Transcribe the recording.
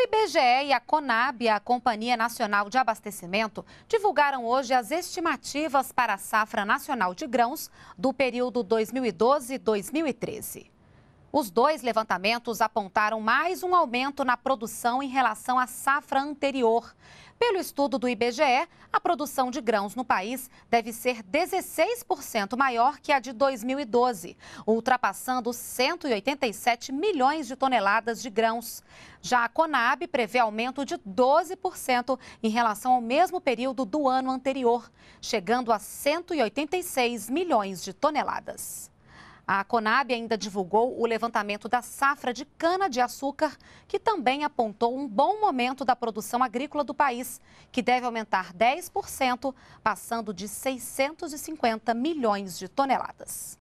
O IBGE e a Conab, a Companhia Nacional de Abastecimento, divulgaram hoje as estimativas para a safra nacional de grãos do período 2012-2013. Os dois levantamentos apontaram mais um aumento na produção em relação à safra anterior. Pelo estudo do IBGE, a produção de grãos no país deve ser 16% maior que a de 2012, ultrapassando 187 milhões de toneladas de grãos. Já a Conab prevê aumento de 12% em relação ao mesmo período do ano anterior, chegando a 186 milhões de toneladas. A Conab ainda divulgou o levantamento da safra de cana-de-açúcar, que também apontou um bom momento da produção agrícola do país, que deve aumentar 10%, passando de 650 milhões de toneladas.